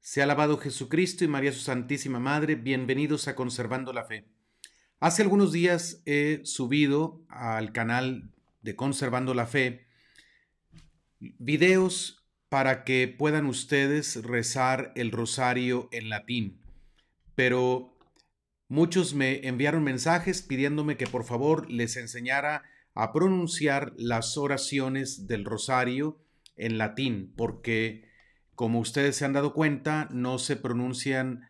Se ha alabado Jesucristo y María su Santísima Madre. Bienvenidos a Conservando la Fe. Hace algunos días he subido al canal de Conservando la Fe videos para que puedan ustedes rezar el rosario en latín. Pero muchos me enviaron mensajes pidiéndome que por favor les enseñara a pronunciar las oraciones del rosario en latín, porque como ustedes se han dado cuenta, no se pronuncian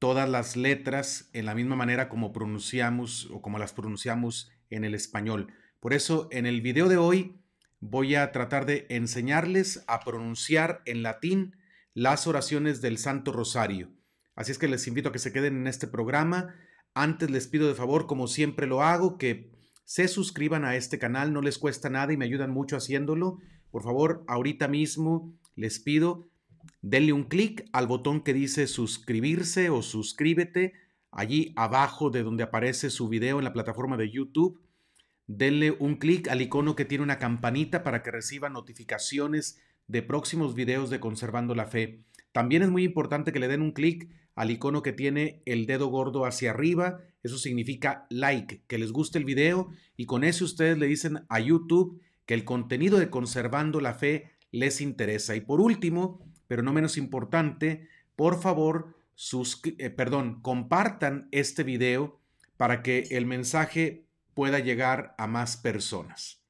todas las letras en la misma manera como pronunciamos o como las pronunciamos en el español. Por eso, en el video de hoy voy a tratar de enseñarles a pronunciar en latín las oraciones del Santo Rosario. Así es que les invito a que se queden en este programa. Antes les pido de favor, como siempre lo hago, que se suscriban a este canal, no les cuesta nada y me ayudan mucho haciéndolo. Por favor, ahorita mismo les pido denle un clic al botón que dice suscribirse o suscríbete allí abajo de donde aparece su video en la plataforma de YouTube. Denle un clic al icono que tiene una campanita para que reciba notificaciones de próximos videos de Conservando la Fe. También es muy importante que le den un clic al icono que tiene el dedo gordo hacia arriba. Eso significa like, que les guste el video y con ese ustedes le dicen a YouTube que el contenido de Conservando la Fe les interesa. Y por último, pero no menos importante, por favor, eh, perdón, compartan este video para que el mensaje pueda llegar a más personas.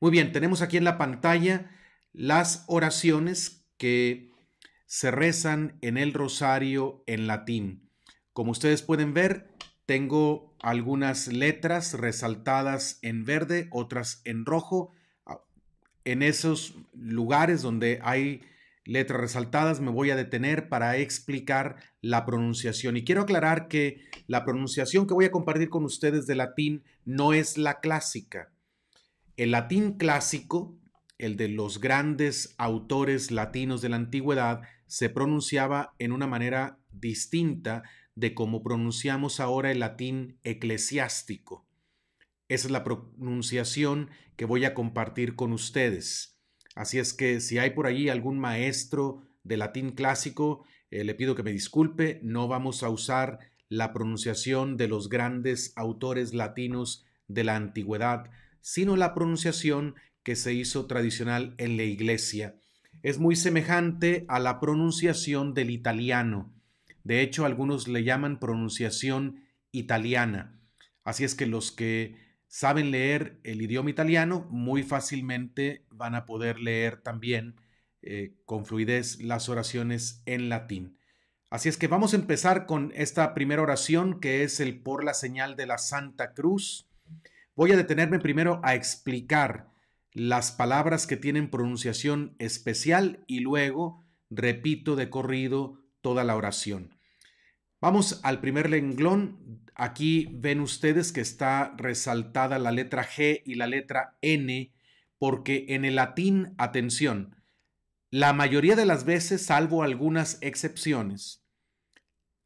Muy bien, tenemos aquí en la pantalla las oraciones que se rezan en el rosario en latín. Como ustedes pueden ver, tengo algunas letras resaltadas en verde, otras en rojo. En esos lugares donde hay letras resaltadas, me voy a detener para explicar la pronunciación. Y quiero aclarar que la pronunciación que voy a compartir con ustedes de latín no es la clásica. El latín clásico, el de los grandes autores latinos de la antigüedad, se pronunciaba en una manera distinta de cómo pronunciamos ahora el latín eclesiástico. Esa es la pronunciación que voy a compartir con ustedes. Así es que si hay por allí algún maestro de latín clásico, eh, le pido que me disculpe, no vamos a usar la pronunciación de los grandes autores latinos de la antigüedad, sino la pronunciación que se hizo tradicional en la iglesia. Es muy semejante a la pronunciación del italiano. De hecho, algunos le llaman pronunciación italiana. Así es que los que saben leer el idioma italiano, muy fácilmente van a poder leer también eh, con fluidez las oraciones en latín. Así es que vamos a empezar con esta primera oración que es el por la señal de la Santa Cruz. Voy a detenerme primero a explicar las palabras que tienen pronunciación especial y luego repito de corrido toda la oración. Vamos al primer lenglón. Aquí ven ustedes que está resaltada la letra G y la letra N, porque en el latín, atención, la mayoría de las veces, salvo algunas excepciones,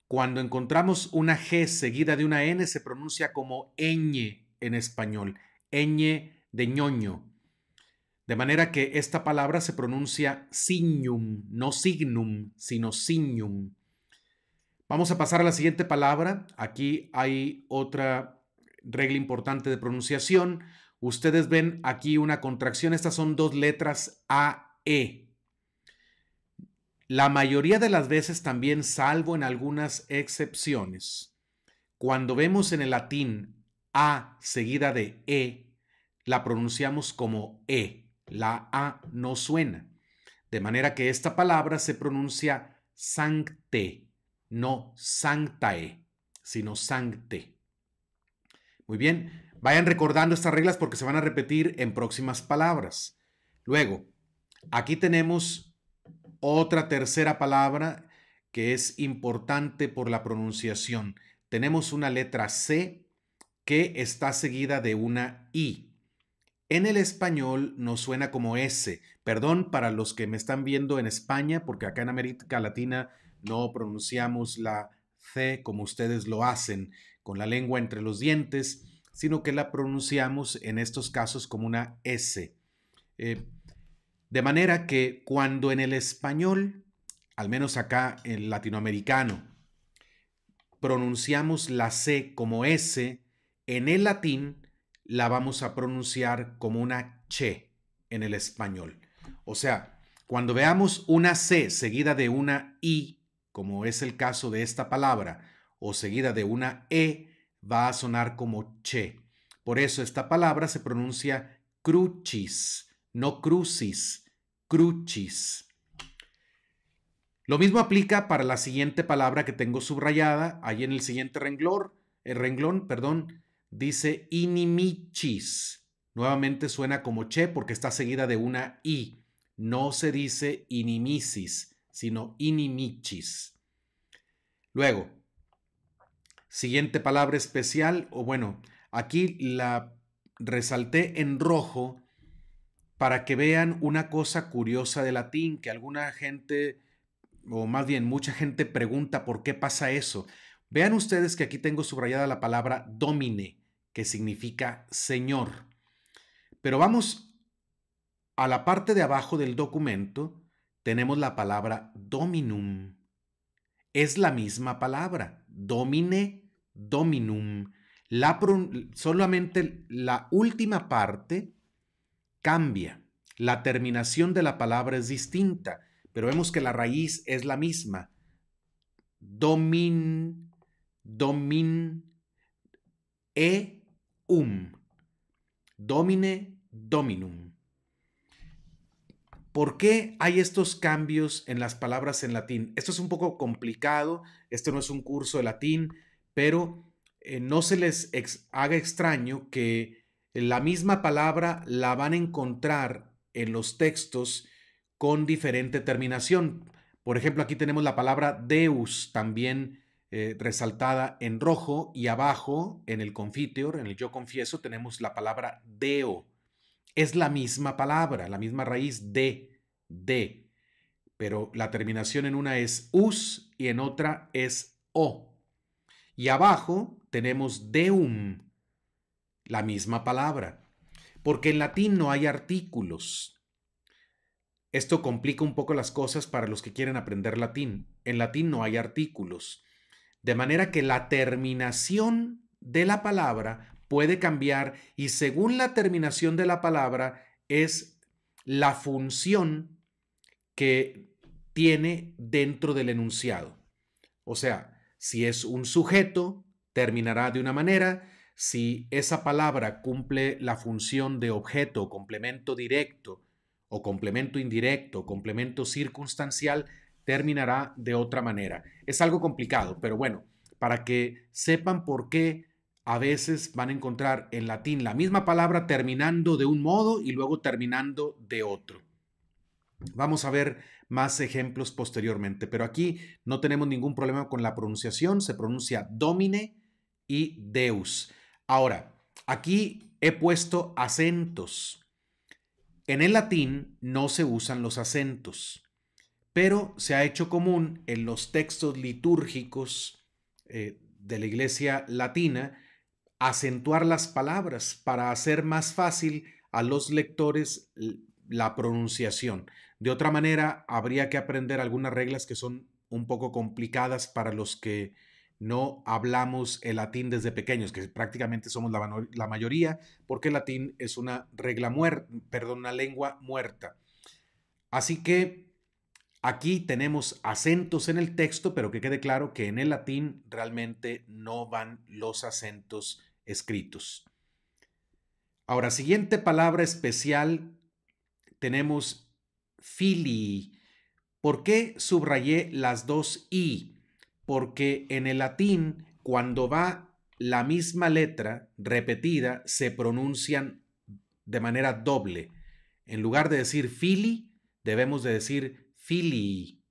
cuando encontramos una G seguida de una N, se pronuncia como ñ en español, ñ de ñoño. De manera que esta palabra se pronuncia signum, no signum, sino signum. Vamos a pasar a la siguiente palabra. Aquí hay otra regla importante de pronunciación. Ustedes ven aquí una contracción. Estas son dos letras A-E. La mayoría de las veces también, salvo en algunas excepciones, cuando vemos en el latín A seguida de E, la pronunciamos como E. La A no suena. De manera que esta palabra se pronuncia sancte no sanctae, sino sancte. Muy bien, vayan recordando estas reglas porque se van a repetir en próximas palabras. Luego, aquí tenemos otra tercera palabra que es importante por la pronunciación. Tenemos una letra C que está seguida de una I. En el español nos suena como S. Perdón para los que me están viendo en España, porque acá en América Latina no pronunciamos la C como ustedes lo hacen, con la lengua entre los dientes, sino que la pronunciamos en estos casos como una S. Eh, de manera que cuando en el español, al menos acá en latinoamericano, pronunciamos la C como S, en el latín la vamos a pronunciar como una che en el español. O sea, cuando veamos una C seguida de una I como es el caso de esta palabra, o seguida de una E, va a sonar como che. Por eso esta palabra se pronuncia crucis, no crucis, crucis. Lo mismo aplica para la siguiente palabra que tengo subrayada, ahí en el siguiente renglón, el eh, renglón, perdón, dice inimichis. Nuevamente suena como che porque está seguida de una i. No se dice inimicis, sino inimichis. Luego, siguiente palabra especial, o bueno, aquí la resalté en rojo para que vean una cosa curiosa de latín que alguna gente, o más bien mucha gente pregunta por qué pasa eso. Vean ustedes que aquí tengo subrayada la palabra domine, que significa señor. Pero vamos a la parte de abajo del documento tenemos la palabra dominum. Es la misma palabra, domine, dominum. solamente la última parte cambia. La terminación de la palabra es distinta, pero vemos que la raíz es la misma. Domin, domin, e, um. Domine, dominum. ¿Por qué hay estos cambios en las palabras en latín? Esto es un poco complicado, este no es un curso de latín, pero eh, no se les haga extraño que la misma palabra la van a encontrar en los textos con diferente terminación. Por ejemplo, aquí tenemos la palabra Deus también eh, resaltada en rojo y abajo en el confiteor, en el yo confieso, tenemos la palabra Deo es la misma palabra, la misma raíz de, de, pero la terminación en una es us y en otra es o. Y abajo tenemos deum, la misma palabra, porque en latín no hay artículos. Esto complica un poco las cosas para los que quieren aprender latín. En latín no hay artículos. De manera que la terminación de la palabra puede cambiar y según la terminación de la palabra es la función que tiene dentro del enunciado. O sea, si es un sujeto, terminará de una manera. Si esa palabra cumple la función de objeto, complemento directo o complemento indirecto, complemento circunstancial, terminará de otra manera. Es algo complicado, pero bueno, para que sepan por qué a veces van a encontrar en latín la misma palabra terminando de un modo y luego terminando de otro. Vamos a ver más ejemplos posteriormente, pero aquí no tenemos ningún problema con la pronunciación, se pronuncia domine y deus. Ahora, aquí he puesto acentos. En el latín no se usan los acentos, pero se ha hecho común en los textos litúrgicos eh, de la iglesia latina acentuar las palabras para hacer más fácil a los lectores la pronunciación. De otra manera, habría que aprender algunas reglas que son un poco complicadas para los que no hablamos el latín desde pequeños, que prácticamente somos la, la mayoría, porque el latín es una regla muerta, perdón, una lengua muerta. Así que Aquí tenemos acentos en el texto, pero que quede claro que en el latín realmente no van los acentos escritos. Ahora, siguiente palabra especial, tenemos fili. ¿Por qué subrayé las dos i? Porque en el latín, cuando va la misma letra repetida, se pronuncian de manera doble. En lugar de decir fili, debemos de decir Fili,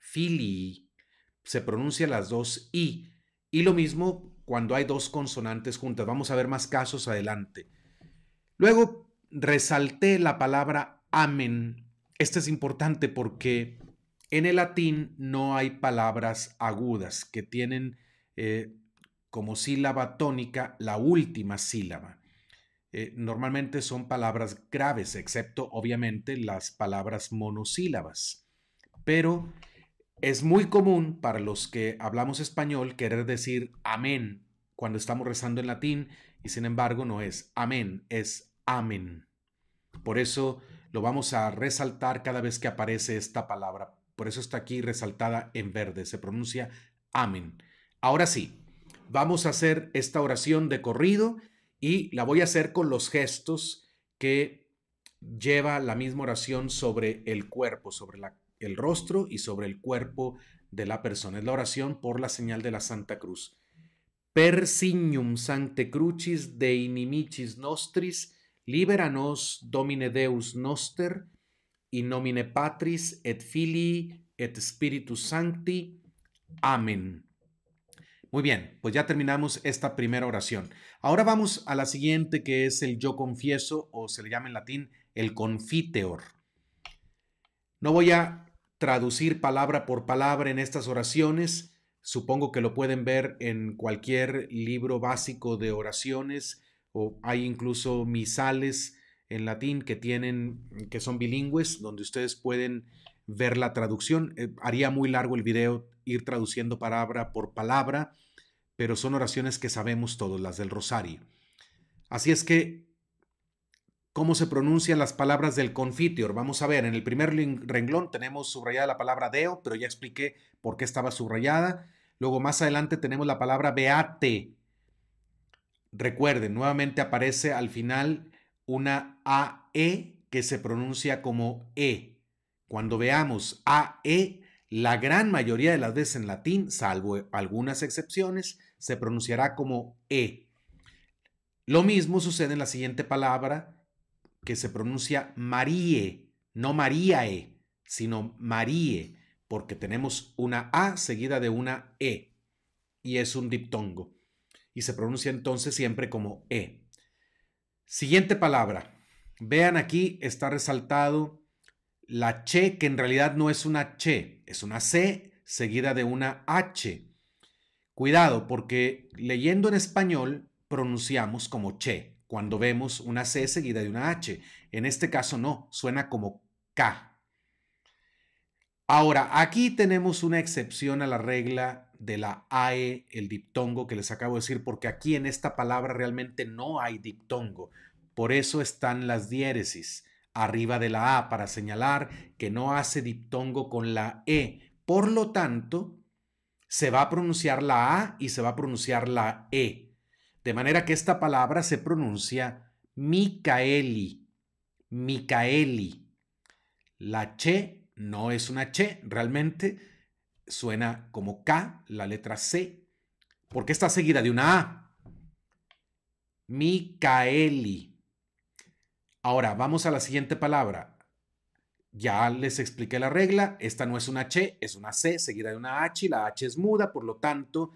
Philly. Se pronuncia las dos I. Y lo mismo cuando hay dos consonantes juntas. Vamos a ver más casos adelante. Luego resalté la palabra amen. Esto es importante porque en el latín no hay palabras agudas que tienen eh, como sílaba tónica la última sílaba. Eh, normalmente son palabras graves, excepto obviamente las palabras monosílabas pero es muy común para los que hablamos español querer decir amén cuando estamos rezando en latín y sin embargo no es amén, es amén. Por eso lo vamos a resaltar cada vez que aparece esta palabra. Por eso está aquí resaltada en verde, se pronuncia amén. Ahora sí, vamos a hacer esta oración de corrido y la voy a hacer con los gestos que lleva la misma oración sobre el cuerpo, sobre la el rostro y sobre el cuerpo de la persona. Es la oración por la señal de la Santa Cruz. Per signum sancte crucis de inimicis nostris, liberanos domine Deus noster, in nomine Patris et Filii et Spiritus Sancti. Amén. Muy bien, pues ya terminamos esta primera oración. Ahora vamos a la siguiente que es el yo confieso o se le llama en latín el confiteor. No voy a traducir palabra por palabra en estas oraciones. Supongo que lo pueden ver en cualquier libro básico de oraciones o hay incluso misales en latín que tienen que son bilingües donde ustedes pueden ver la traducción. Eh, haría muy largo el video ir traduciendo palabra por palabra, pero son oraciones que sabemos todos, las del rosario. Así es que cómo se pronuncian las palabras del confiteor. Vamos a ver, en el primer renglón tenemos subrayada la palabra deo, pero ya expliqué por qué estaba subrayada. Luego más adelante tenemos la palabra beate. Recuerden, nuevamente aparece al final una AE que se pronuncia como E. Cuando veamos AE, la gran mayoría de las veces en latín, salvo algunas excepciones, se pronunciará como E. Lo mismo sucede en la siguiente palabra, que se pronuncia Marie, no maríae, sino Marie, porque tenemos una A seguida de una E y es un diptongo y se pronuncia entonces siempre como E. Siguiente palabra. Vean aquí está resaltado la Che, que en realidad no es una Che, es una C seguida de una H. Cuidado, porque leyendo en español pronunciamos como Che, cuando vemos una C seguida de una H. En este caso no, suena como K. Ahora, aquí tenemos una excepción a la regla de la AE, el diptongo que les acabo de decir, porque aquí en esta palabra realmente no hay diptongo. Por eso están las diéresis arriba de la A para señalar que no hace diptongo con la E. Por lo tanto, se va a pronunciar la A y se va a pronunciar la E. De manera que esta palabra se pronuncia Micaeli, Micaeli. La che no es una C, realmente suena como K, la letra C, porque está seguida de una A. Micaeli. Ahora, vamos a la siguiente palabra. Ya les expliqué la regla, esta no es una H, es una C seguida de una H y la H es muda, por lo tanto,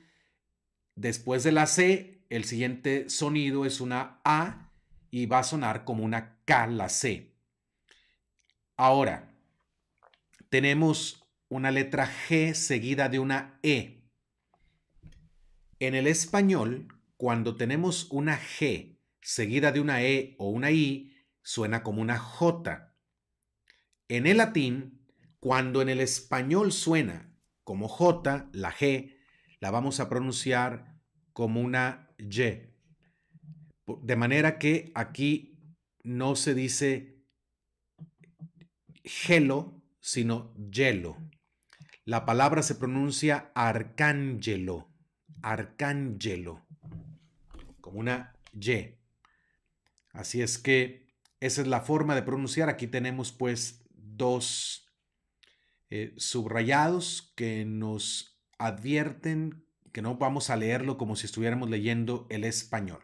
después de la C el siguiente sonido es una A y va a sonar como una K, la C. Ahora, tenemos una letra G seguida de una E. En el español, cuando tenemos una G seguida de una E o una I, suena como una J. En el latín, cuando en el español suena como J, la G, la vamos a pronunciar como una de manera que aquí no se dice gelo, sino yelo. La palabra se pronuncia arcángelo, arcángelo, como una Y. Así es que esa es la forma de pronunciar. Aquí tenemos pues dos eh, subrayados que nos advierten que no vamos a leerlo como si estuviéramos leyendo el español.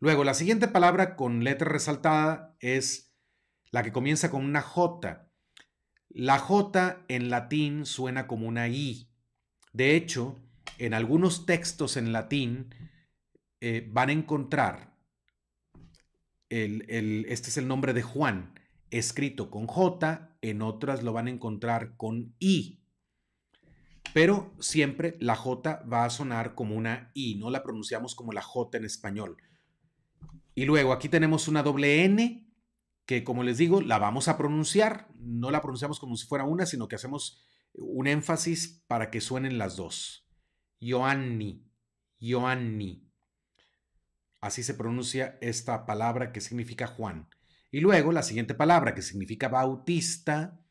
Luego, la siguiente palabra con letra resaltada es la que comienza con una J. La J en latín suena como una I. De hecho, en algunos textos en latín eh, van a encontrar, este es el nombre de Juan, escrito con J, en otras lo van a encontrar con I. Pero siempre la J va a sonar como una I, no la pronunciamos como la J en español. Y luego aquí tenemos una doble N, que como les digo, la vamos a pronunciar, no la pronunciamos como si fuera una, sino que hacemos un énfasis para que suenen las dos. Joanni, Joanni. Así se pronuncia esta palabra que significa Juan. Y luego la siguiente palabra que significa bautista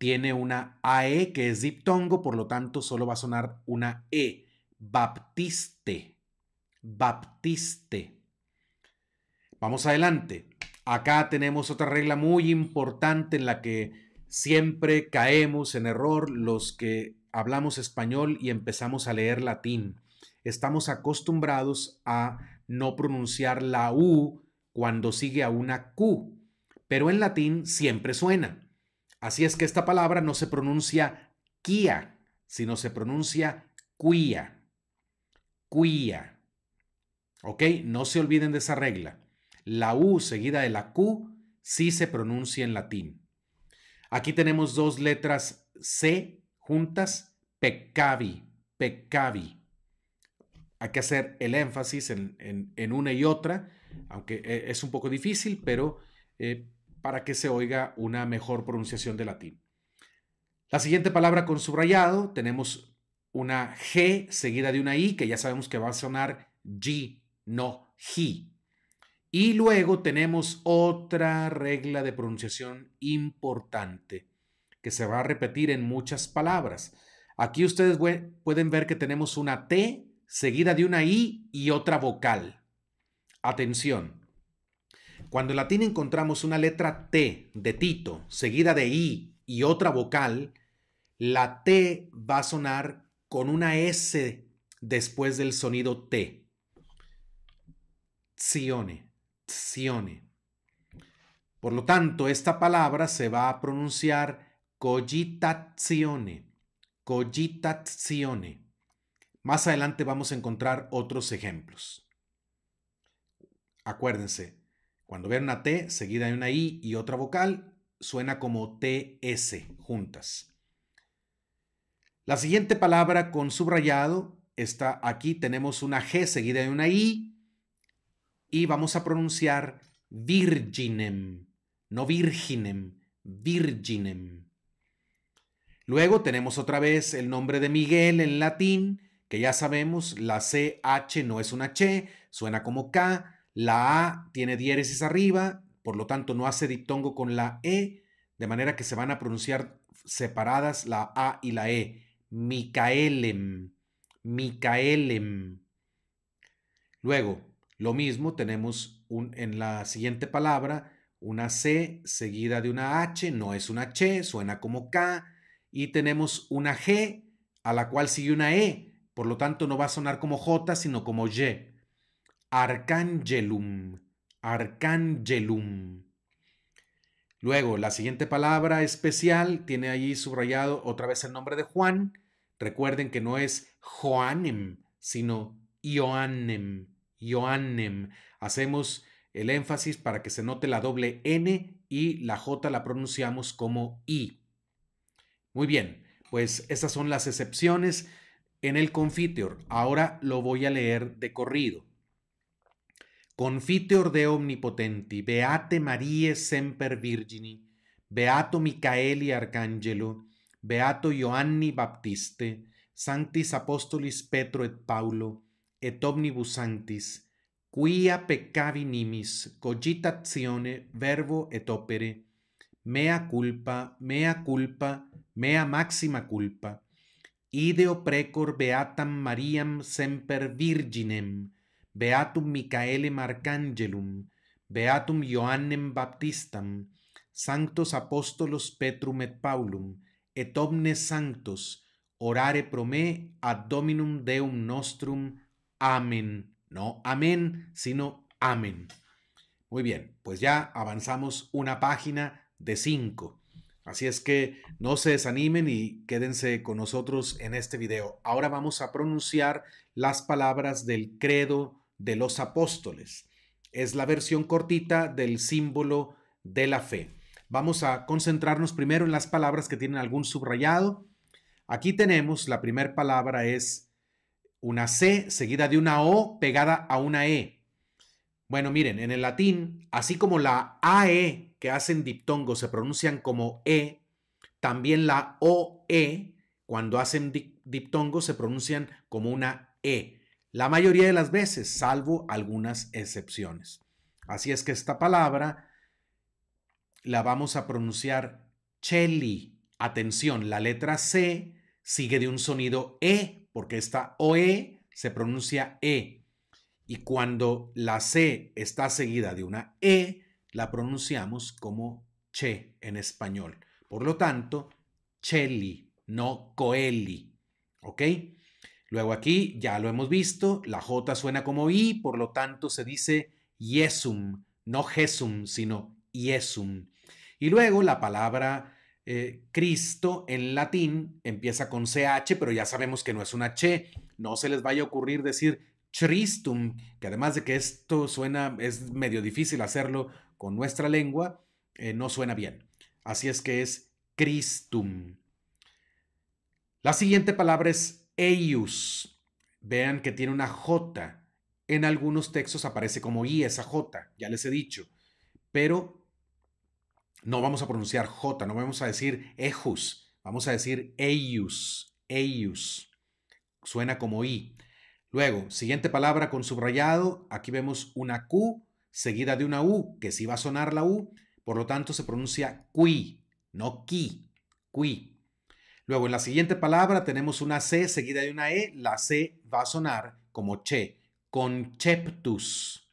tiene una AE que es diptongo, por lo tanto solo va a sonar una E. Baptiste. Baptiste. Vamos adelante. Acá tenemos otra regla muy importante en la que siempre caemos en error los que hablamos español y empezamos a leer latín. Estamos acostumbrados a no pronunciar la U cuando sigue a una Q, pero en latín siempre suena. Así es que esta palabra no se pronuncia quia, sino se pronuncia quia. Quia. ¿Ok? No se olviden de esa regla. La U seguida de la Q sí se pronuncia en latín. Aquí tenemos dos letras C juntas, Pecavi. Pecavi. Hay que hacer el énfasis en, una y otra, aunque eh, es un poco difícil, pero eh, para que se oiga una mejor pronunciación de latín. La siguiente palabra con subrayado, tenemos una G seguida de una I, que ya sabemos que va a sonar G, no G. Y luego tenemos otra regla de pronunciación importante, que se va a repetir en muchas palabras. Aquí ustedes pueden ver que tenemos una T seguida de una I y otra vocal. Atención cuando en latín encontramos una letra T de Tito, seguida de I y otra vocal, la T va a sonar con una S después del sonido T. Tsione, Por lo tanto, esta palabra se va a pronunciar cogitazione, cogitazione. Más adelante vamos a encontrar otros ejemplos. Acuérdense, cuando vean una T, seguida de una I y otra vocal, suena como TS juntas. La siguiente palabra con subrayado está aquí. Tenemos una G seguida de una I y vamos a pronunciar virginem, no virginem, virginem. Luego tenemos otra vez el nombre de Miguel en latín, que ya sabemos, la CH no es una H, suena como K, la A tiene diéresis arriba, por lo tanto no hace diptongo con la E, de manera que se van a pronunciar separadas la A y la E. Micaelem, Micaelem. Luego, lo mismo, tenemos un, en la siguiente palabra una C seguida de una H, no es una H, suena como K, y tenemos una G a la cual sigue una E, por lo tanto no va a sonar como J, sino como Y. Arcangelum, Arcangelum. Luego, la siguiente palabra especial tiene allí subrayado otra vez el nombre de Juan. Recuerden que no es Joanem, sino Ioannem, Ioannem. Hacemos el énfasis para que se note la doble N y la J la pronunciamos como I. Muy bien, pues esas son las excepciones en el Confiteor. Ahora lo voy a leer de corrido. confite orde omnipotenti, beate Marie semper virgini, beato Michaeli arcangelo, beato Ioanni baptiste, sanctis apostolis Petro et Paulo, et omnibus sanctis, quia peccavi nimis, cogitazione, verbo et opere, mea culpa, mea culpa, mea maxima culpa, ideo precor beatam Mariam semper virginem, Beatum Michaele Arcangelum, Beatum Ioannem Baptistam, Sanctos Apostolos Petrum et Paulum, et omnes sanctos, orare pro me ad Dominum Deum nostrum. Amén. No amén, sino amén. Muy bien, pues ya avanzamos una página de cinco. Así es que no se desanimen y quédense con nosotros en este video. Ahora vamos a pronunciar las palabras del credo de los apóstoles. Es la versión cortita del símbolo de la fe. Vamos a concentrarnos primero en las palabras que tienen algún subrayado. Aquí tenemos, la primera palabra es una C seguida de una O pegada a una E. Bueno, miren, en el latín, así como la AE que hacen diptongo se pronuncian como E, también la OE cuando hacen diptongo se pronuncian como una E la mayoría de las veces, salvo algunas excepciones. Así es que esta palabra la vamos a pronunciar cheli. Atención, la letra C sigue de un sonido E, porque esta OE se pronuncia E. Y cuando la C está seguida de una E, la pronunciamos como che en español. Por lo tanto, cheli, no coeli. ¿Ok? Luego aquí ya lo hemos visto, la J suena como I, por lo tanto se dice Yesum, no Jesum, sino Yesum. Y luego la palabra eh, Cristo en latín empieza con CH, pero ya sabemos que no es una H. No se les vaya a ocurrir decir Christum, que además de que esto suena, es medio difícil hacerlo con nuestra lengua, eh, no suena bien. Así es que es Christum. La siguiente palabra es eius. Vean que tiene una J. En algunos textos aparece como I esa J, ya les he dicho. Pero no vamos a pronunciar J, no vamos a decir ejus, vamos a decir eius, eius. Suena como I. Luego, siguiente palabra con subrayado, aquí vemos una Q seguida de una U, que sí va a sonar la U, por lo tanto se pronuncia qui, no qui, qui. Luego, en la siguiente palabra tenemos una C seguida de una E. La C va a sonar como che, conceptus.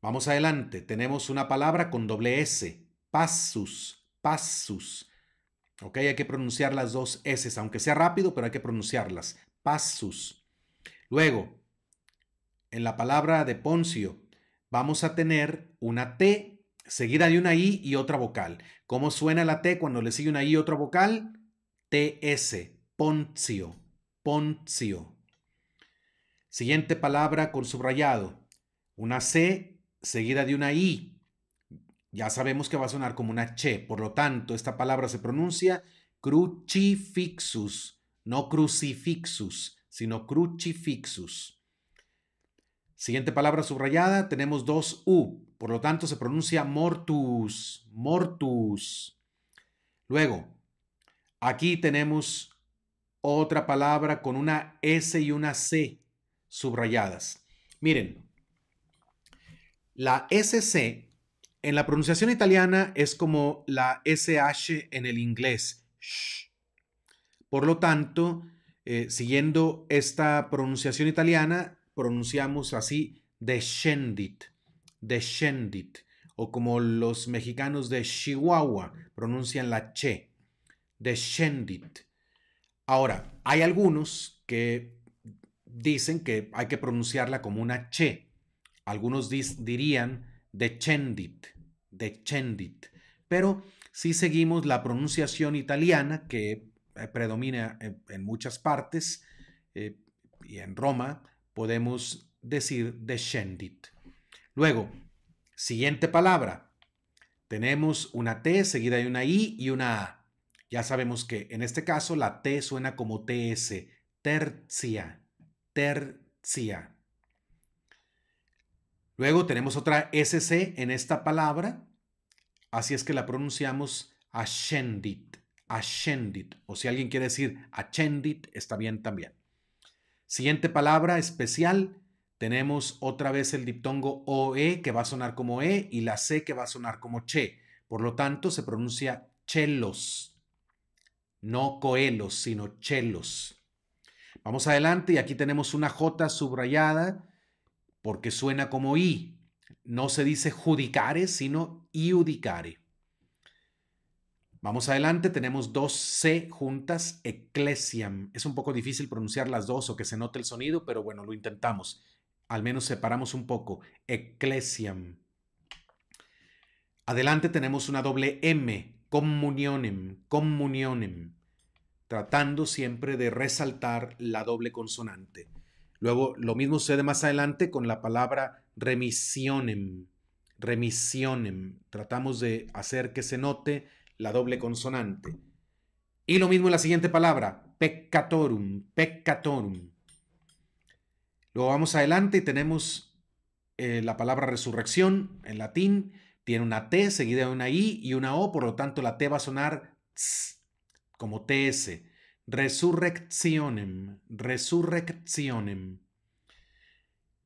Vamos adelante. Tenemos una palabra con doble S, passus, passus. Ok, hay que pronunciar las dos S, aunque sea rápido, pero hay que pronunciarlas. Passus. Luego, en la palabra de Poncio, vamos a tener una T seguida de una I y otra vocal. ¿Cómo suena la T cuando le sigue una I y otra vocal? TS, Poncio, Poncio. Siguiente palabra con subrayado. Una C seguida de una I. Ya sabemos que va a sonar como una c. por lo tanto, esta palabra se pronuncia crucifixus, no crucifixus, sino crucifixus. Siguiente palabra subrayada, tenemos dos U, por lo tanto, se pronuncia mortus, mortus. Luego, aquí tenemos otra palabra con una S y una C subrayadas. Miren, la SC en la pronunciación italiana es como la SH en el inglés. Por lo tanto, eh, siguiendo esta pronunciación italiana, pronunciamos así descendit descendit o como los mexicanos de Chihuahua pronuncian la Che, de Ahora, hay algunos que dicen que hay que pronunciarla como una Che. Algunos dirían de Chendit, de Chendit. Pero si seguimos la pronunciación italiana que eh, predomina eh, en, muchas partes eh, y en Roma, podemos decir descendit. Luego, siguiente palabra. Tenemos una T, seguida de una I y una A. Ya sabemos que en este caso la T suena como TS, tercia, tercia. Luego tenemos otra SC en esta palabra, así es que la pronunciamos ascendit, ascendit, o si alguien quiere decir ascendit, está bien también. Siguiente palabra especial, tenemos otra vez el diptongo OE que va a sonar como E y la C que va a sonar como Che. Por lo tanto, se pronuncia chelos, no coelos, sino chelos. Vamos adelante y aquí tenemos una J subrayada porque suena como I. No se dice judicare, sino iudicare. Vamos adelante, tenemos dos C juntas, ecclesiam. Es un poco difícil pronunciar las dos o que se note el sonido, pero bueno, lo intentamos al menos separamos un poco, ecclesiam. Adelante tenemos una doble M, communionem, communionem, tratando siempre de resaltar la doble consonante. Luego lo mismo sucede más adelante con la palabra remisionem, remisionem, tratamos de hacer que se note la doble consonante. Y lo mismo en la siguiente palabra, peccatorum, peccatorum Luego vamos adelante y tenemos eh, la palabra resurrección en latín. Tiene una T seguida de una I y una O, por lo tanto la T va a sonar como TS. Resurrectionem, resurrectionem.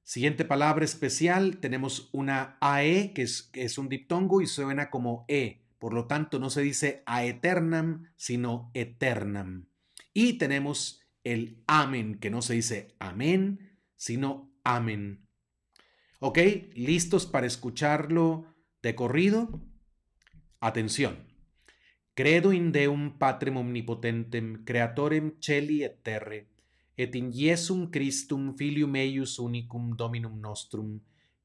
Siguiente palabra especial, tenemos una AE, que es, un diptongo y suena como E. Por lo tanto, no se dice aeternam, sino eternam. Y tenemos el AMEN que no se dice amén, sino amen. Okay, listos para escucharlo de corrido? Atención. Credo in Deum Patrem Omnipotentem, creatorem Celi et Terre, et in Iesum Christum Filium eius Unicum Dominum Nostrum,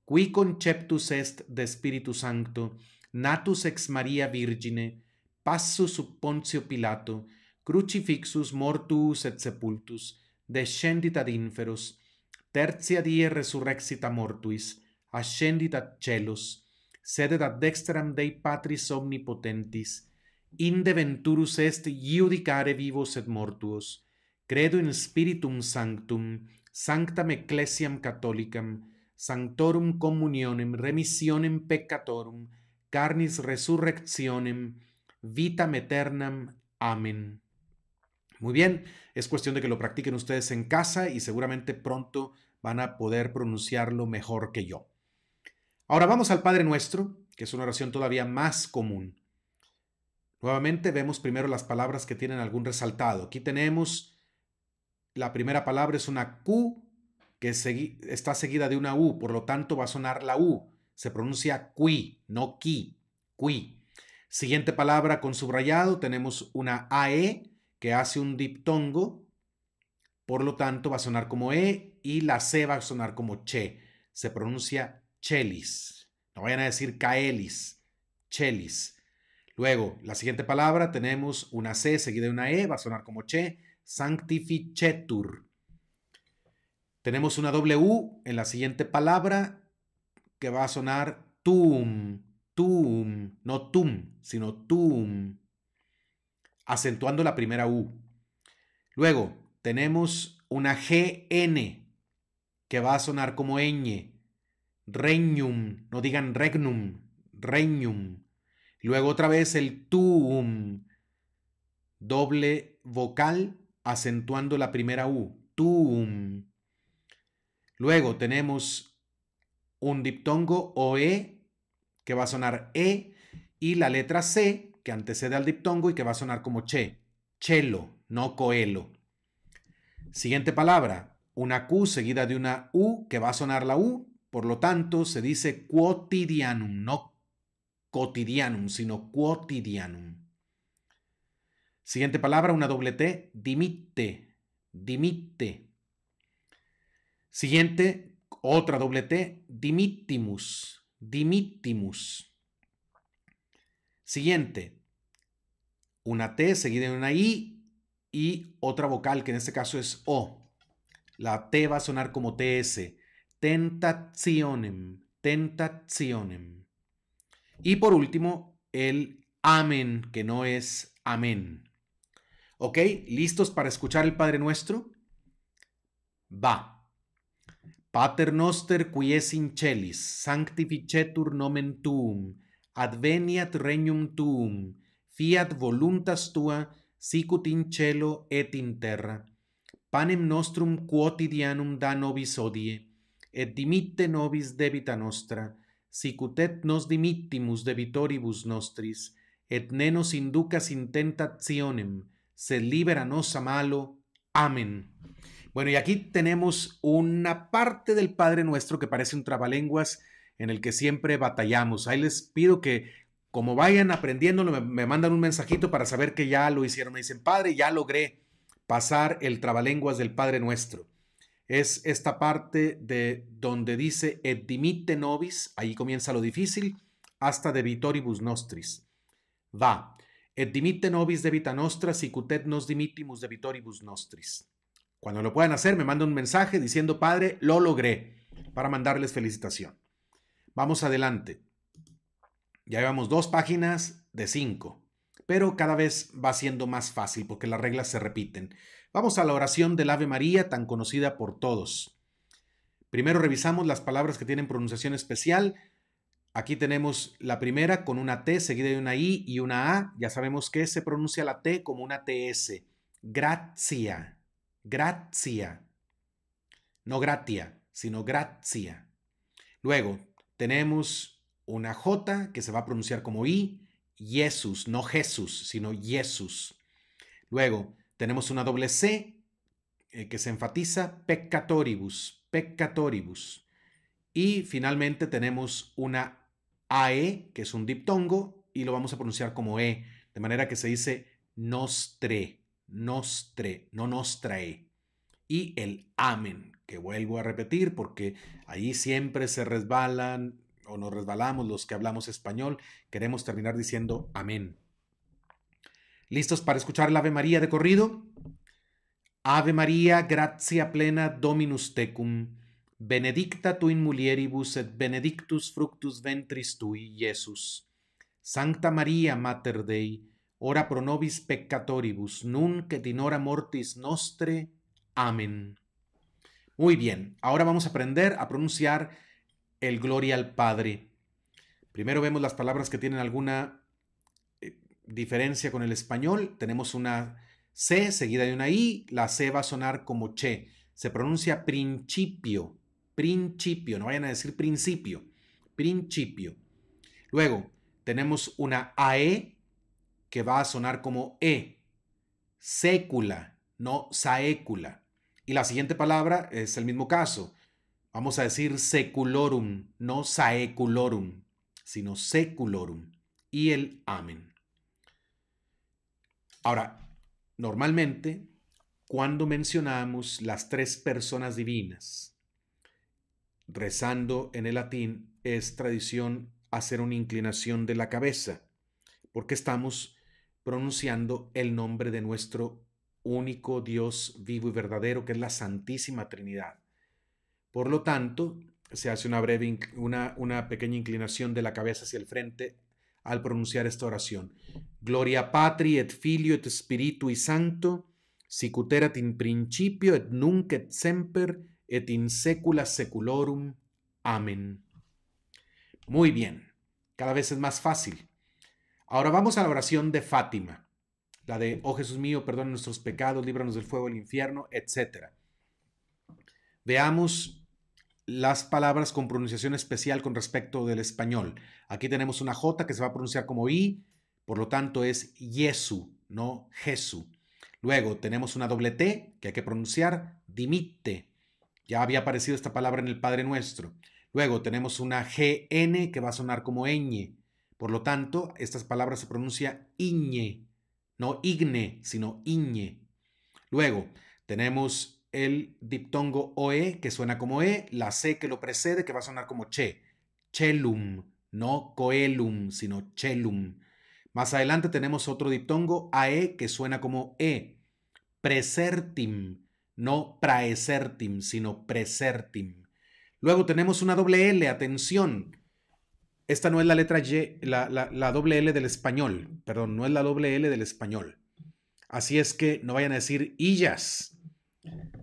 qui conceptus est de Spiritu Sancto, natus ex Maria Virgine, passus sub Pontio Pilato, crucifixus mortuus et sepultus, descendit ad inferos tertia die resurrexita mortuis ascendit ad celos sedet ad dextram dei patris omnipotentis inde venturus est iudicare vivos et mortuos credo in spiritum sanctum Sanctam ecclesiam catholicam sanctorum communionem remissionem peccatorum carnis resurrectionem vitam aeternam amen Muy bien, es cuestión de que lo practiquen ustedes en casa y seguramente pronto van a poder pronunciarlo mejor que yo. Ahora vamos al Padre Nuestro, que es una oración todavía más común. Nuevamente vemos primero las palabras que tienen algún resaltado. Aquí tenemos la primera palabra es una Q que está seguida de una U, por lo tanto va a sonar la U. Se pronuncia qui, no qui, qui. Siguiente palabra con subrayado, tenemos una AE que hace un diptongo, por lo tanto va a sonar como E y la C va a sonar como Che. Se pronuncia chelis. No vayan a decir caelis, chelis. Luego, la siguiente palabra tenemos una C seguida de una E, va a sonar como Che, sanctificetur. Tenemos una W en la siguiente palabra que va a sonar tum, tum, no tum, sino tum acentuando la primera U. Luego tenemos una GN que va a sonar como ñ. Regnum, no digan regnum, regnum. Luego otra vez el tuum, doble vocal acentuando la primera U, tuum. Luego tenemos un diptongo OE, que va a sonar E y la letra C que antecede al diptongo y que va a sonar como che, chelo, no coelo. Siguiente palabra, una Q seguida de una U que va a sonar la U, por lo tanto se dice quotidianum, no cotidianum, sino quotidianum. Siguiente palabra, una doble T, dimite, dimite. Siguiente, otra doble T, dimittimus, dimittimus. Siguiente, una T seguida de una I y otra vocal que en este caso es O. La T va a sonar como TS. Tentationem, tentationem. Y por último, el AMEN, que no es amén. ¿Ok? ¿Listos para escuchar el Padre Nuestro? Va. Pater noster qui in celis, sanctificetur nomen tuum, adveniat regnum tuum, fiat voluntas tua, sicut in cielo et in terra. Panem nostrum quotidianum da nobis odie, et dimite nobis debita nostra, sicut et nos dimittimus debitoribus nostris, et nenos nos inducas in tentationem, se libera nos a malo. Amén. Bueno, y aquí tenemos una parte del Padre Nuestro que parece un trabalenguas en el que siempre batallamos. Ahí les pido que como vayan aprendiéndolo, me, mandan un mensajito para saber que ya lo hicieron. Me dicen, padre, ya logré pasar el trabalenguas del Padre Nuestro. Es esta parte de donde dice et dimite nobis, ahí comienza lo difícil, hasta de vitoribus nostris. Va, et dimite nobis de vita nostra, sicutet nos dimittimus de vitoribus nostris. Cuando lo puedan hacer, me mandan un mensaje diciendo, Padre, lo logré, para mandarles felicitación. Vamos adelante. Ya llevamos dos páginas de cinco, pero cada vez va siendo más fácil porque las reglas se repiten. Vamos a la oración del Ave María, tan conocida por todos. Primero revisamos las palabras que tienen pronunciación especial. Aquí tenemos la primera con una T seguida de una I y una A. Ya sabemos que se pronuncia la T como una TS. gracia gracia No gratia, sino gracia Luego tenemos una J que se va a pronunciar como I, Jesús, no Jesús, sino Jesús. Luego tenemos una doble C eh, que se enfatiza, peccatoribus, peccatoribus. Y finalmente tenemos una AE, que es un diptongo, y lo vamos a pronunciar como E, de manera que se dice nostre, nostre, no nostrae. Y el amen, que vuelvo a repetir porque allí siempre se resbalan o nos resbalamos los que hablamos español, queremos terminar diciendo amén. ¿Listos para escuchar el Ave María de corrido? Ave María, gratia plena Dominus tecum, benedicta tu in mulieribus et benedictus fructus ventris tui, Jesús. Santa María, Mater Dei, ora pro nobis peccatoribus, nunc et in hora mortis nostre. Amén. Muy bien, ahora vamos a aprender a pronunciar el gloria al Padre. Primero vemos las palabras que tienen alguna eh, diferencia con el español. Tenemos una C seguida de una I. La C va a sonar como che. Se pronuncia principio. Principio. No vayan a decir principio. Principio. Luego tenemos una AE que va a sonar como E. Sécula, no saécula. Y la siguiente palabra es el mismo caso vamos a decir seculorum, no saeculorum, sino seculorum, y el amén. Ahora, normalmente, cuando mencionamos las tres personas divinas, rezando en el latín, es tradición hacer una inclinación de la cabeza, porque estamos pronunciando el nombre de nuestro único Dios vivo y verdadero, que es la Santísima Trinidad. Por lo tanto, se hace una, breve una, pequeña inclinación de la cabeza hacia el frente al pronunciar esta oración. Gloria patri et filio et spiritui sancto, sicuterat in principio et nunc et semper et in secula seculorum. Amén. Muy bien. Cada vez es más fácil. Ahora vamos a la oración de Fátima, la de, oh Jesús mío, perdona nuestros pecados, líbranos del fuego del infierno, etcétera. Veamos las palabras con pronunciación especial con respecto del español. Aquí tenemos una J que se va a pronunciar como I, por lo tanto es Yesu, no Jesu. Luego tenemos una doble T que hay que pronunciar, dimite. Ya había aparecido esta palabra en el Padre Nuestro. Luego tenemos una GN que va a sonar como ñ. Por lo tanto, estas palabras se pronuncia iñe, no igne, sino iñe. Luego tenemos el diptongo OE, que suena como E, la C que lo precede, que va a sonar como Che, Chelum, no Coelum, sino Chelum. Más adelante tenemos otro diptongo AE, que suena como E, Presertim, no Praesertim, sino Presertim. Luego tenemos una doble L, atención. Esta no es la letra Y, la, doble L del español, perdón, no es la doble L del español. Así es que no vayan a decir illas,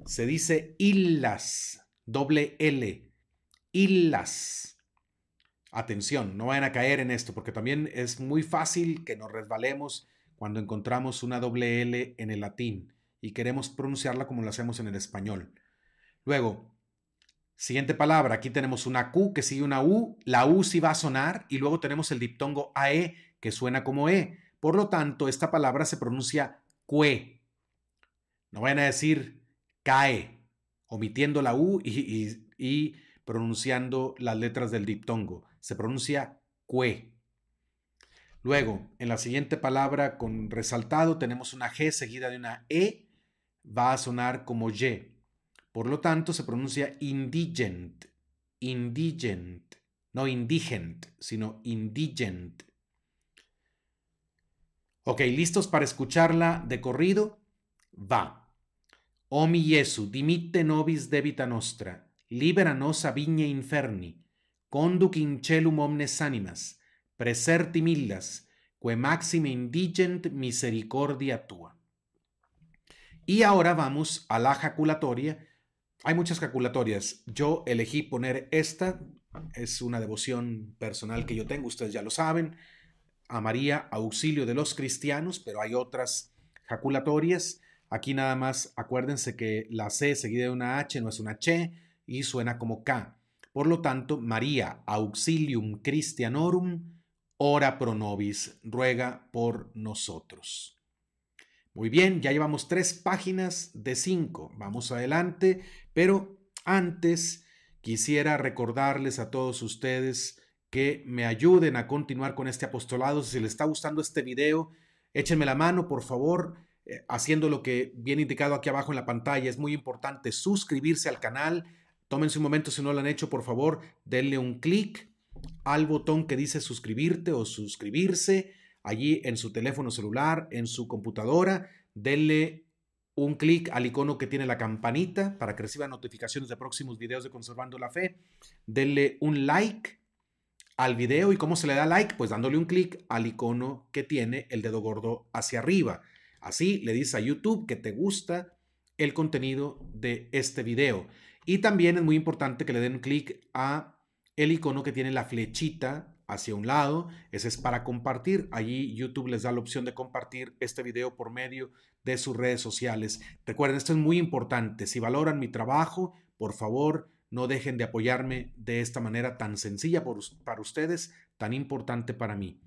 se dice ILLAS, doble L, ILLAS. Atención, no vayan a caer en esto porque también es muy fácil que nos resbalemos cuando encontramos una doble L en el latín y queremos pronunciarla como lo hacemos en el español. Luego, siguiente palabra, aquí tenemos una Q que sigue una U, la U sí va a sonar y luego tenemos el diptongo AE que suena como E. Por lo tanto, esta palabra se pronuncia cue. No vayan a decir cae, omitiendo la U y, pronunciando las letras del diptongo. Se pronuncia cue. Luego, en la siguiente palabra con resaltado tenemos una G seguida de una E, va a sonar como Y. Por lo tanto, se pronuncia indigent, indigent, no indigent, sino indigent. Ok, ¿listos para escucharla de corrido? Va. O oh, Jesu, dimite nobis debita nostra, libera nos a inferni, conduc in celum omnes animas, preserti millas, que maxime indigent misericordia tua. Y ahora vamos a la jaculatoria. Hay muchas jaculatorias. Yo elegí poner esta. Es una devoción personal que yo tengo, ustedes ya lo saben. A María, auxilio de los cristianos, pero hay otras jaculatorias. Aquí nada más acuérdense que la C seguida de una H no es una Che y suena como K. Por lo tanto, María Auxilium Christianorum, ora pro nobis, ruega por nosotros. Muy bien, ya llevamos tres páginas de cinco. Vamos adelante, pero antes quisiera recordarles a todos ustedes que me ayuden a continuar con este apostolado. Si les está gustando este video, échenme la mano, por favor eh, haciendo lo que viene indicado aquí abajo en la pantalla. Es muy importante suscribirse al canal. Tómense un momento si no lo han hecho, por favor, denle un clic al botón que dice suscribirte o suscribirse allí en su teléfono celular, en su computadora. Denle un clic al icono que tiene la campanita para que reciba notificaciones de próximos videos de Conservando la Fe. Denle un like al video y cómo se le da like, pues dándole un clic al icono que tiene el dedo gordo hacia arriba. Así le dice a YouTube que te gusta el contenido de este video. Y también es muy importante que le den clic a el icono que tiene la flechita hacia un lado. Ese es para compartir. Allí YouTube les da la opción de compartir este video por medio de sus redes sociales. Recuerden, esto es muy importante. Si valoran mi trabajo, por favor, no dejen de apoyarme de esta manera tan sencilla para ustedes, tan importante para mí.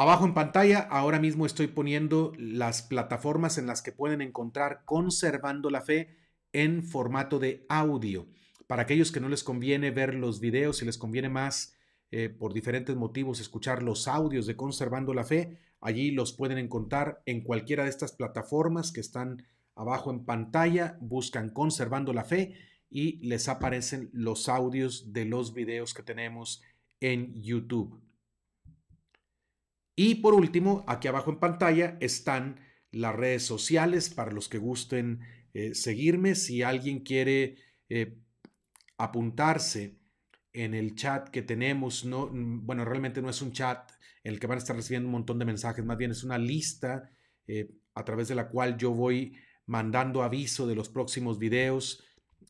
Abajo en pantalla, ahora mismo estoy poniendo las plataformas en las que pueden encontrar Conservando la Fe en formato de audio. Para aquellos que no les conviene ver los videos, y les conviene más eh, por diferentes motivos escuchar los audios de Conservando la Fe, allí los pueden encontrar en cualquiera de estas plataformas que están abajo en pantalla. Buscan Conservando la Fe y les aparecen los audios de los videos que tenemos en YouTube. Y por último, aquí abajo en pantalla están las redes sociales para los que gusten eh, seguirme. Si alguien quiere eh, apuntarse en el chat que tenemos, no, bueno, realmente no es un chat en el que van a estar recibiendo un montón de mensajes, más bien es una lista eh, a través de la cual yo voy mandando aviso de los próximos videos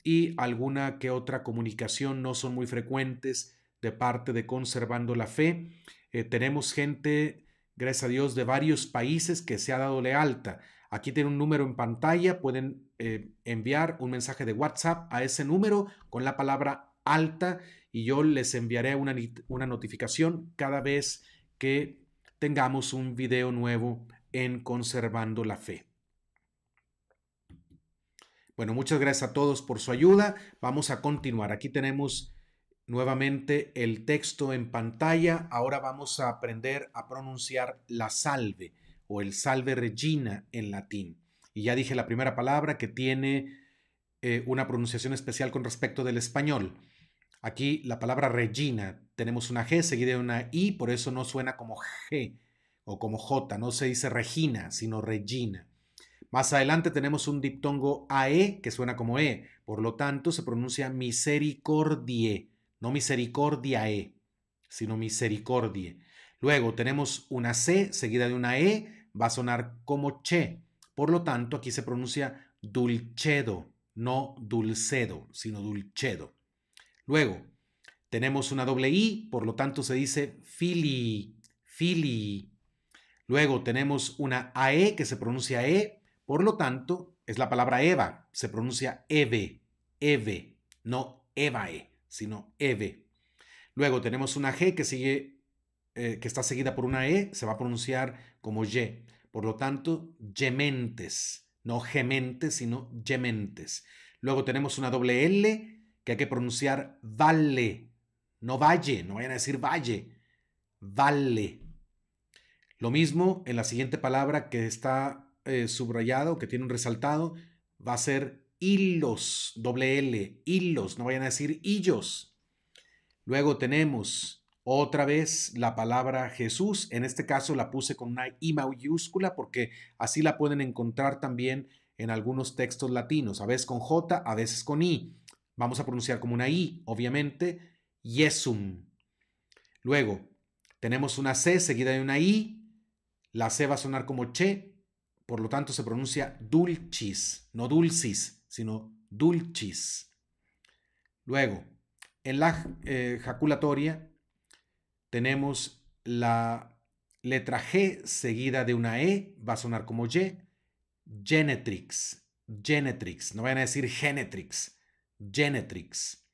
y alguna que otra comunicación no son muy frecuentes de parte de Conservando la Fe. Eh, tenemos gente, gracias a Dios, de varios países que se ha dado le alta. Aquí tiene un número en pantalla, pueden eh, enviar un mensaje de WhatsApp a ese número con la palabra alta y yo les enviaré una, una notificación cada vez que tengamos un video nuevo en Conservando la Fe. Bueno, muchas gracias a todos por su ayuda. Vamos a continuar. Aquí tenemos nuevamente el texto en pantalla. Ahora vamos a aprender a pronunciar la salve o el salve regina en latín. Y ya dije la primera palabra que tiene eh, una pronunciación especial con respecto del español. Aquí la palabra regina, tenemos una G seguida de una I, por eso no suena como G o como J, no se dice regina, sino regina. Más adelante tenemos un diptongo AE que suena como E, por lo tanto se pronuncia misericordie no misericordiae, sino misericordie. Luego tenemos una C seguida de una E, va a sonar como che. Por lo tanto, aquí se pronuncia dulcedo, no dulcedo, sino dulcedo. Luego tenemos una doble I, por lo tanto se dice fili, fili. Luego tenemos una AE que se pronuncia E, por lo tanto es la palabra Eva, se pronuncia Eve, Eve, no Evae sino EV. Luego tenemos una G que sigue, eh, que está seguida por una E, se va a pronunciar como Y. Por lo tanto, Yementes, no Gementes, sino Yementes. Luego tenemos una doble L que hay que pronunciar Vale, no Valle, no vayan a decir Valle, Vale. Lo mismo en la siguiente palabra que está eh, subrayado, que tiene un resaltado, va a ser hilos, doble L, hilos, no vayan a decir hillos. Luego tenemos otra vez la palabra Jesús, en este caso la puse con una I mayúscula porque así la pueden encontrar también en algunos textos latinos, a veces con J, a veces con I. Vamos a pronunciar como una I, obviamente, Yesum. Luego, tenemos una C seguida de una I, la C va a sonar como Che, por lo tanto se pronuncia dulcis, no dulcis sino dulcis. Luego, en la ejaculatoria, eh, tenemos la letra G seguida de una E, va a sonar como Y, genetrix, genetrix, no vayan a decir genetrix, genetrix.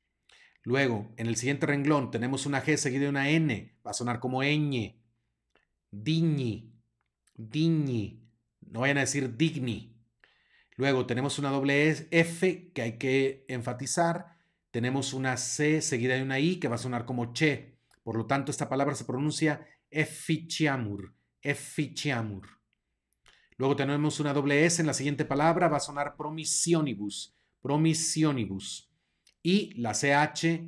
Luego, en el siguiente renglón tenemos una G seguida de una N, va a sonar como ñ, digni, digni, no vayan a decir digni, Luego tenemos una doble e, F que hay que enfatizar. Tenemos una C seguida de una I que va a sonar como che. Por lo tanto, esta palabra se pronuncia efficiamur. Efficiamur. Luego tenemos una doble S en la siguiente palabra, va a sonar PROMISIONIBUS. PROMISIONIBUS. Y la CH,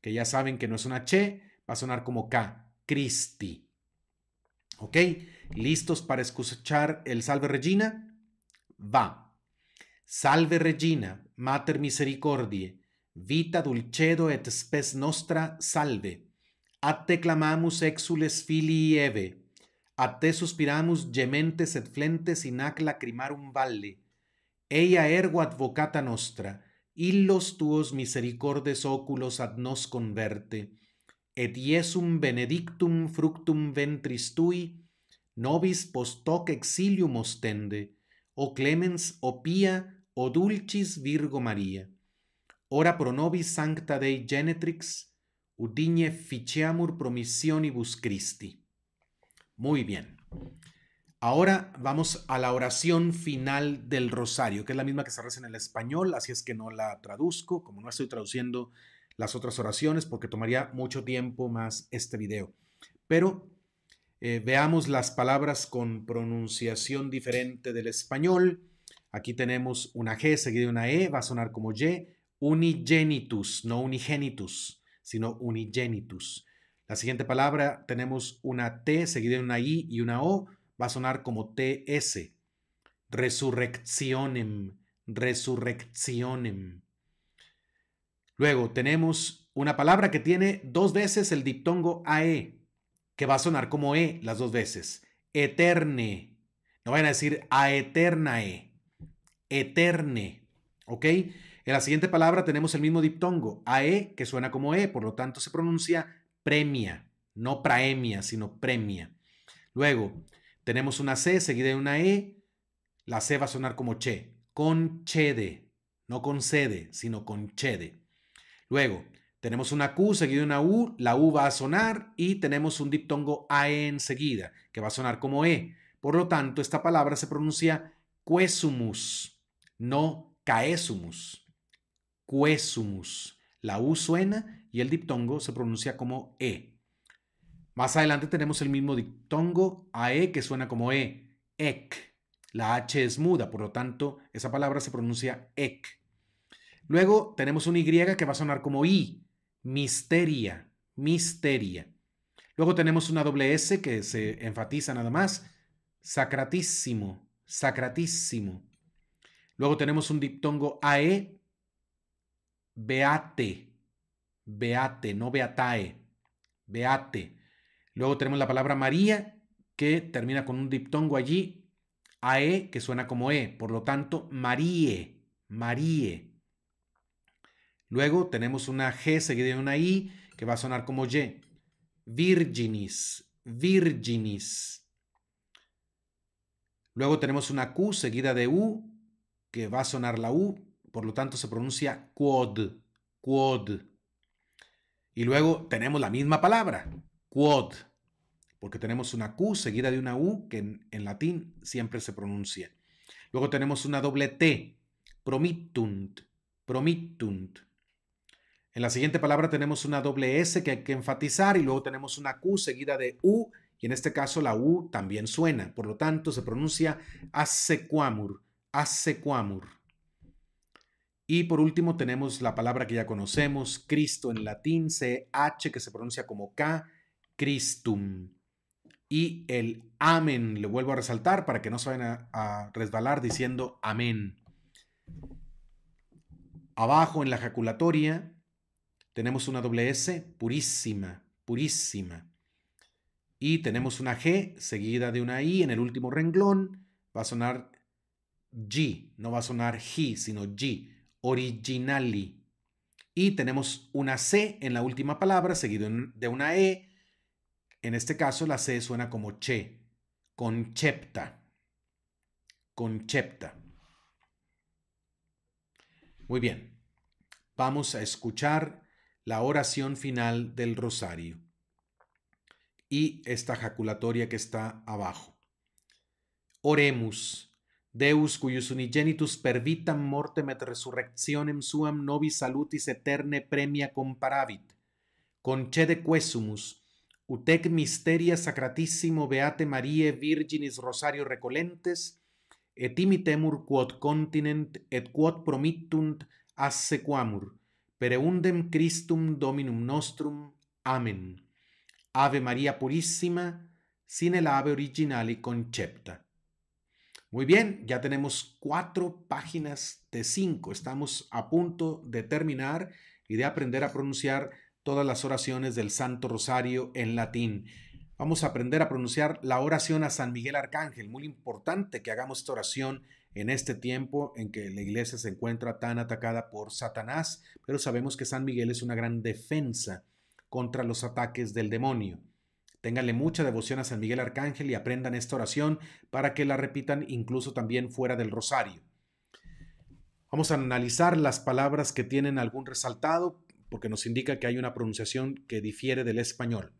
que ya saben que no es una che, va a sonar como K. Christi. ¿Ok? ¿Listos para escuchar el Salve Regina? Va. Salve Regina, Mater Misericordiae, vita dulcedo et spes nostra salve. A te clamamus exules filii Eve, a te suspiramus gementes et flentes in ac lacrimarum valle. Eia ergo advocata nostra, illos tuos misericordes oculos ad nos converte. Et iesum benedictum fructum ventris tui, nobis post hoc exilium ostende, o clemens, o pia, O dulcis Virgo Maria, ora pro nobis sancta Dei genetrix, udigne ficeamur promissionibus Christi. Muy bien. Ahora vamos a la oración final del rosario, que es la misma que se reza en el español, así es que no la traduzco, como no estoy traduciendo las otras oraciones, porque tomaría mucho tiempo más este video. Pero eh, veamos las palabras con pronunciación diferente del español Aquí tenemos una G seguida de una E, va a sonar como Y, unigenitus, no unigenitus, sino unigenitus. La siguiente palabra tenemos una T seguida de una I y una O, va a sonar como TS. resurreccionem, resurreccionem. Luego tenemos una palabra que tiene dos veces el diptongo AE, que va a sonar como E las dos veces. Eterne. No vayan a decir aeternae eterne. ¿Ok? En la siguiente palabra tenemos el mismo diptongo, AE, que suena como E, por lo tanto se pronuncia premia, no praemia, sino premia. Luego, tenemos una C seguida de una E, la C va a sonar como che, Chede, no concede, sino Chede. Luego, tenemos una Q seguida de una U, la U va a sonar y tenemos un diptongo AE enseguida, que va a sonar como E. Por lo tanto, esta palabra se pronuncia quesumus no caesumus, cuesumus. La U suena y el diptongo se pronuncia como E. Más adelante tenemos el mismo diptongo AE que suena como E, ek. La H es muda, por lo tanto, esa palabra se pronuncia ek. Luego tenemos un Y que va a sonar como I, misteria, misteria. Luego tenemos una doble S que se enfatiza nada más, sacratísimo, sacratísimo. Luego tenemos un diptongo AE, beate, beate, no beatae, beate. Luego tenemos la palabra María, que termina con un diptongo allí, AE, que suena como E, por lo tanto, Marie, Marie. Luego tenemos una G seguida de una I, que va a sonar como Y, virginis, virginis. Luego tenemos una Q seguida de U, que va a sonar la U, por lo tanto se pronuncia quod, quod. Y luego tenemos la misma palabra, quod, porque tenemos una Q seguida de una U que en, latín siempre se pronuncia. Luego tenemos una doble T, promittunt, promittunt. En la siguiente palabra tenemos una doble S que hay que enfatizar y luego tenemos una Q seguida de U y en este caso la U también suena, por lo tanto se pronuncia assequamur, Asequamur. Y por último tenemos la palabra que ya conocemos, Cristo en latín, CH que se pronuncia como K, Christum. Y el amén, le vuelvo a resaltar para que no se vayan a, resbalar diciendo amén. Abajo en la ejaculatoria tenemos una doble S, purísima, purísima. Y tenemos una G seguida de una I en el último renglón. Va a sonar G, no va a sonar G, sino G, originali Y tenemos una C en la última palabra, seguido de una E. En este caso, la C suena como che, concepta. Concepta. Muy bien, vamos a escuchar la oración final del rosario y esta jaculatoria que está abajo. Oremos. Deus, cuius unigenitus per vitam mortem et resurrectionem suam nobis salutis eterne premia comparavit, concede quesumus, ut ec misteria sacratissimo Beate Mariae Virginis Rosario Recolentes, et imitemur quod continent et quod promittunt assequamur, quamur, per eundem Christum Dominum nostrum. Amen. Ave Maria Purissima, sine labe originali concepta. Muy bien, ya tenemos cuatro páginas de cinco. Estamos a punto de terminar y de aprender a pronunciar todas las oraciones del Santo Rosario en latín. Vamos a aprender a pronunciar la oración a San Miguel Arcángel. Muy importante que hagamos esta oración en este tiempo en que la iglesia se encuentra tan atacada por Satanás, pero sabemos que San Miguel es una gran defensa contra los ataques del demonio. Ténganle mucha devoción a San Miguel Arcángel y aprendan esta oración para que la repitan incluso también fuera del rosario. Vamos a analizar las palabras que tienen algún resaltado porque nos indica que hay una pronunciación que difiere del español.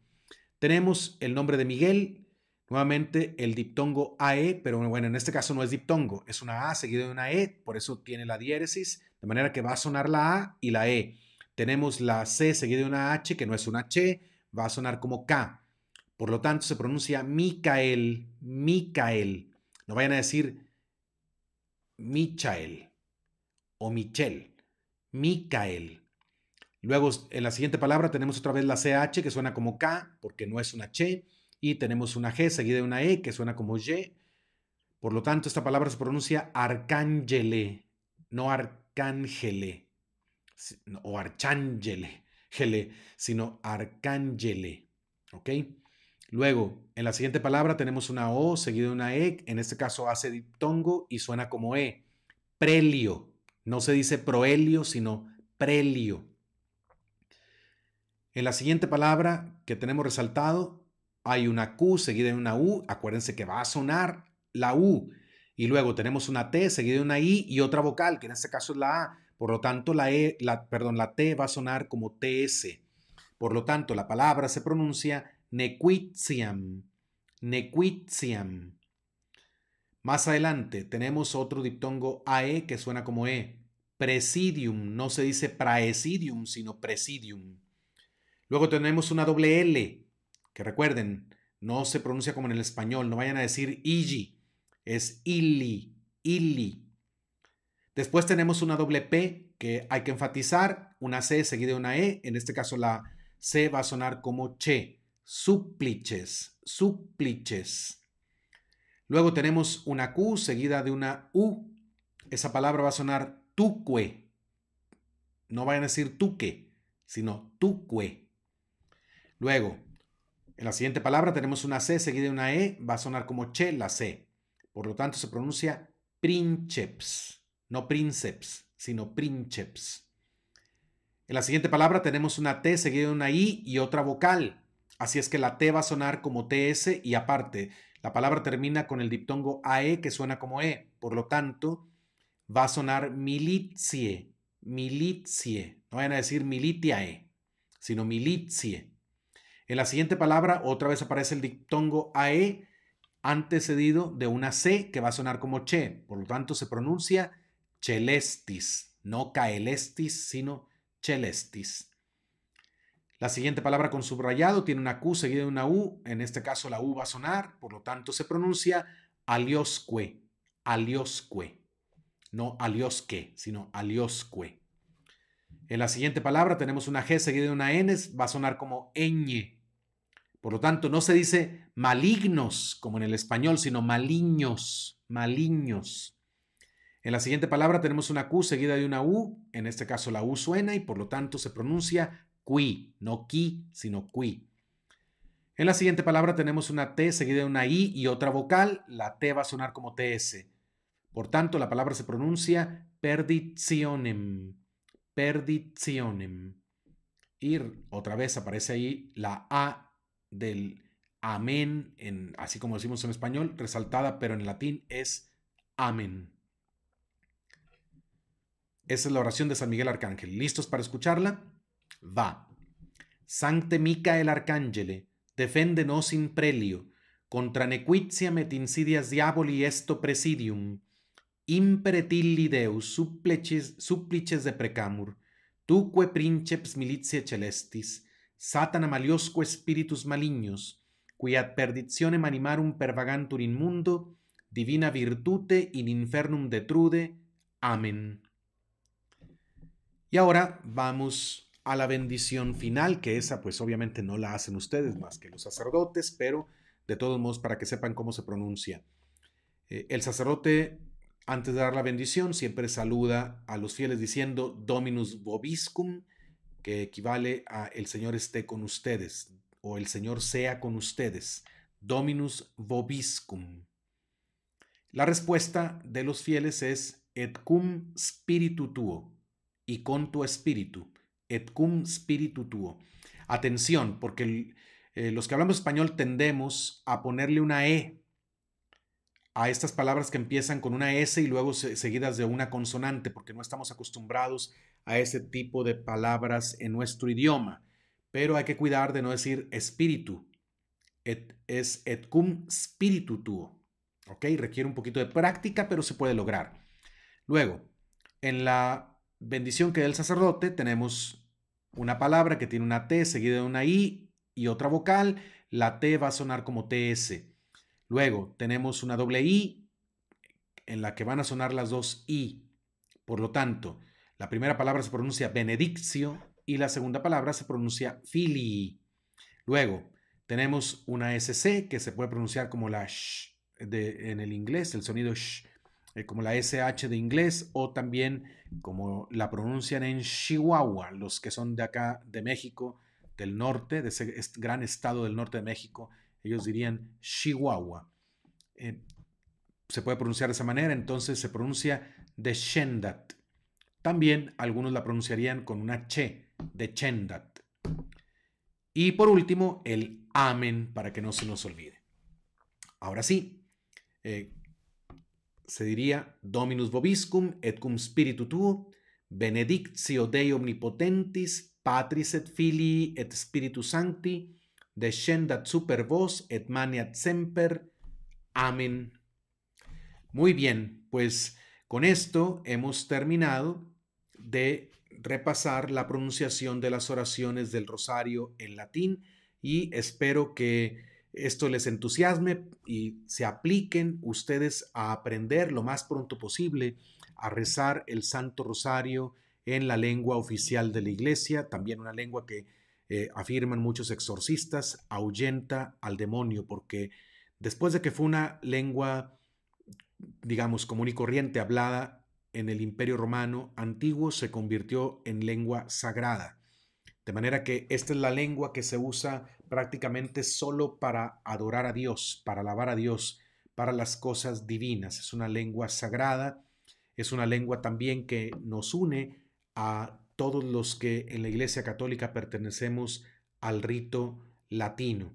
Tenemos el nombre de Miguel, nuevamente el diptongo AE, pero bueno, en este caso no es diptongo, es una A seguida de una E, por eso tiene la diéresis, de manera que va a sonar la A y la E. Tenemos la C seguida de una H, que no es una H, va a sonar como K. Por lo tanto, se pronuncia Micael, Micael. No vayan a decir Michael o Michel, Micael. Luego, en la siguiente palabra tenemos otra vez la CH que suena como K, porque no es una Che, y tenemos una G seguida de una E que suena como Y. Por lo tanto, esta palabra se pronuncia arcángele, no arcángele, o archángele, sino arcángele. ¿Ok? Luego, en la siguiente palabra tenemos una O seguida de una E, en este caso hace diptongo y suena como E. Prelio. No se dice proelio, sino prelio. En la siguiente palabra que tenemos resaltado hay una Q seguida de una U. Acuérdense que va a sonar la U. Y luego tenemos una T seguida de una I y otra vocal, que en este caso es la A. Por lo tanto, la, e, la, perdón, la T va a sonar como TS. Por lo tanto, la palabra se pronuncia Nequitiam. Nequitiam. Más adelante tenemos otro diptongo AE que suena como E. Presidium. No se dice praesidium, sino presidium. Luego tenemos una doble L, que recuerden, no se pronuncia como en el español. No vayan a decir IJI, Es ILI, ILI. Después tenemos una doble P que hay que enfatizar, una C seguida de una E. En este caso la C va a sonar como che súplices, súplices. Luego tenemos una Q seguida de una U. Esa palabra va a sonar tuque. No vayan a decir tuque, sino tuque. Luego, en la siguiente palabra tenemos una C seguida de una E. Va a sonar como che la C. Por lo tanto, se pronuncia princeps, no princeps, sino princeps. En la siguiente palabra tenemos una T seguida de una I y otra vocal. Así es que la T va a sonar como TS y aparte, la palabra termina con el diptongo AE que suena como E. Por lo tanto, va a sonar militie, militie. No van a decir militiae, sino militie. En la siguiente palabra, otra vez aparece el diptongo AE antecedido de una C que va a sonar como Che. Por lo tanto, se pronuncia Chelestis, no Caelestis, sino Chelestis. La siguiente palabra con subrayado tiene una Q seguida de una U. En este caso la U va a sonar, por lo tanto se pronuncia aliosque, aliosque. No aliosque, sino aliosque. En la siguiente palabra tenemos una G seguida de una N, va a sonar como ñ. Por lo tanto, no se dice malignos como en el español, sino maliños, maliños. En la siguiente palabra tenemos una Q seguida de una U, en este caso la U suena y por lo tanto se pronuncia qui, no qui, sino qui. En la siguiente palabra tenemos una T seguida de una I y otra vocal. La T va a sonar como TS. Por tanto, la palabra se pronuncia perditionem. Perditionem. ir, otra vez aparece ahí la A del amén, en, así como decimos en español, resaltada, pero en latín es amén. Esa es la oración de San Miguel Arcángel. ¿Listos para escucharla? Va. Sancte el Arcangele, defende nos in prelio, contra nequitiam et insidias diaboli esto presidium, impere tilli Deus supplices, supplices de precamur, tuque princeps militia celestis, satana maliosque spiritus malignos, qui ad perditionem animarum pervagantur in mundo, divina virtute in infernum detrude. Amen. Y ahora vamos a a la bendición final, que esa pues obviamente no la hacen ustedes más que los sacerdotes, pero de todos modos para que sepan cómo se pronuncia. Eh, el sacerdote, antes de dar la bendición, siempre saluda a los fieles diciendo Dominus Vobiscum, que equivale a el Señor esté con ustedes o el Señor sea con ustedes. Dominus Vobiscum. La respuesta de los fieles es et cum spiritu tuo, y con tu espíritu et cum spiritu tuo. Atención, porque eh, los que hablamos español tendemos a ponerle una E a estas palabras que empiezan con una S y luego seguidas de una consonante, porque no estamos acostumbrados a ese tipo de palabras en nuestro idioma. Pero hay que cuidar de no decir espíritu. es et cum spiritu tuo. Requiere un poquito de práctica, pero se puede lograr. Luego, en la bendición que da el sacerdote tenemos una palabra que tiene una T seguida de una I y otra vocal, la T va a sonar como TS. Luego tenemos una doble I en la que van a sonar las dos I. Por lo tanto, la primera palabra se pronuncia benedictio y la segunda palabra se pronuncia filii. Luego tenemos una SC que se puede pronunciar como la sh en el inglés, el sonido sh. Eh, como la SH de inglés o también como la pronuncian en Chihuahua, los que son de acá, de México, del norte, de ese gran estado del norte de México, ellos dirían Chihuahua. Eh, se puede pronunciar de esa manera, entonces se pronuncia de Shendat. También algunos la pronunciarían con una che, de Chendat. Y por último, el Amen, para que no se nos olvide. Ahora sí, eh, se diría Dominus Vobiscum et cum spiritu tuo, benedictio Dei omnipotentis, Patris et Filii et Spiritu Sancti, descendat super vos et maniat semper. Amén. Muy bien, pues con esto hemos terminado de repasar la pronunciación de las oraciones del rosario en latín y espero que esto les entusiasme y se apliquen ustedes a aprender lo más pronto posible a rezar el Santo Rosario en la lengua oficial de la Iglesia, también una lengua que eh, afirman muchos exorcistas, ahuyenta al demonio, porque después de que fue una lengua, digamos, común y corriente hablada en el Imperio Romano antiguo, se convirtió en lengua sagrada. De manera que esta es la lengua que se usa prácticamente solo para adorar a Dios, para alabar a Dios, para las cosas divinas. Es una lengua sagrada, es una lengua también que nos une a todos los que en la Iglesia Católica pertenecemos al rito latino.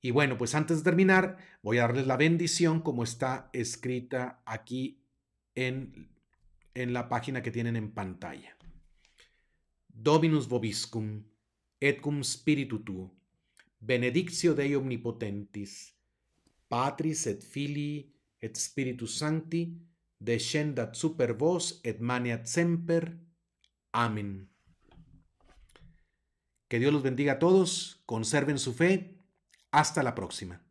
Y bueno, pues antes de terminar, voy a darles la bendición como está escrita aquí en, en la página que tienen en pantalla. Dominus vobiscum, et cum spiritu tuo, benedictio Dei omnipotentis, Patris et Filii et spiritu Sancti, descendat super vos et maniat semper. Amén. Que Dios los bendiga a todos, conserven su fe. Hasta la próxima.